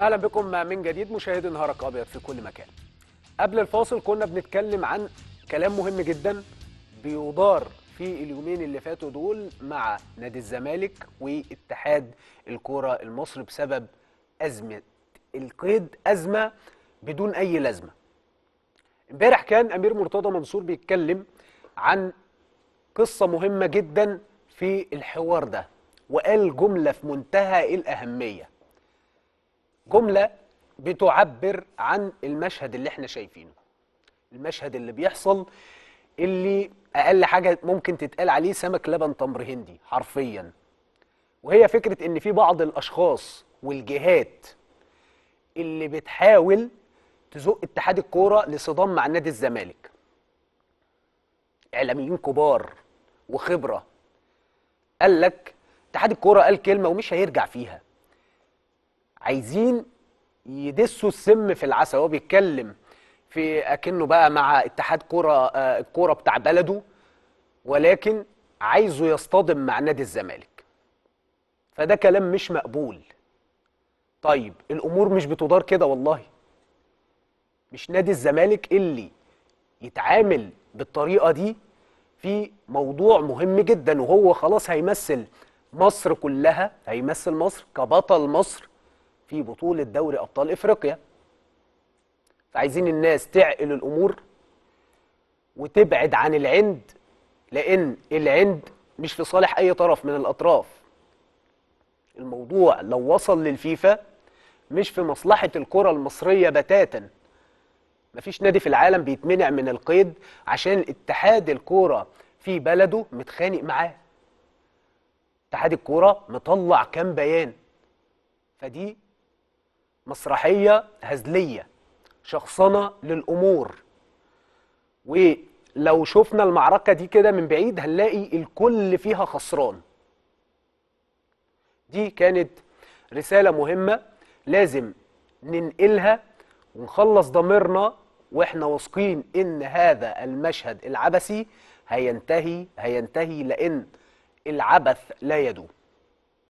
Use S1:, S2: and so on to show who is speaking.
S1: اهلا بكم من جديد مشاهدي نهارك ابيض في كل مكان قبل الفاصل كنا بنتكلم عن كلام مهم جدا بيدار في اليومين اللي فاتوا دول مع نادي الزمالك واتحاد الكوره المصري بسبب ازمه القيد ازمه بدون اي لازمه امبارح كان امير مرتضى منصور بيتكلم عن قصه مهمه جدا في الحوار ده وقال جمله في منتهى الاهميه جملة بتعبر عن المشهد اللي احنا شايفينه المشهد اللي بيحصل اللي أقل حاجة ممكن تتقال عليه سمك لبن تمر هندي حرفيا وهي فكرة إن في بعض الأشخاص والجهات اللي بتحاول تزق اتحاد الكورة لصدام مع نادي الزمالك إعلاميين كبار وخبرة قال لك اتحاد الكورة قال كلمة ومش هيرجع فيها عايزين يدسوا السم في العسل هو بيتكلم في اكنه بقى مع اتحاد كره آه، الكوره بتاع بلده ولكن عايزه يصطدم مع نادي الزمالك فده كلام مش مقبول طيب الامور مش بتدار كده والله مش نادي الزمالك اللي يتعامل بالطريقه دي في موضوع مهم جدا وهو خلاص هيمثل مصر كلها هيمثل مصر كبطل مصر في بطولة دوري أبطال إفريقيا فعايزين الناس تعقل الأمور وتبعد عن العند لأن العند مش في صالح أي طرف من الأطراف الموضوع لو وصل للفيفا مش في مصلحة الكرة المصرية بتاتا مفيش نادي في العالم بيتمنع من القيد عشان اتحاد الكوره في بلده متخانق معاه اتحاد الكوره مطلع كام بيان فدي مسرحيه هزليه شخصنه للامور ولو شفنا المعركه دي كده من بعيد هنلاقي الكل فيها خسران دي كانت رساله مهمه لازم ننقلها ونخلص ضميرنا واحنا واثقين ان هذا المشهد العبثي هينتهي هينتهي لان العبث لا يدوم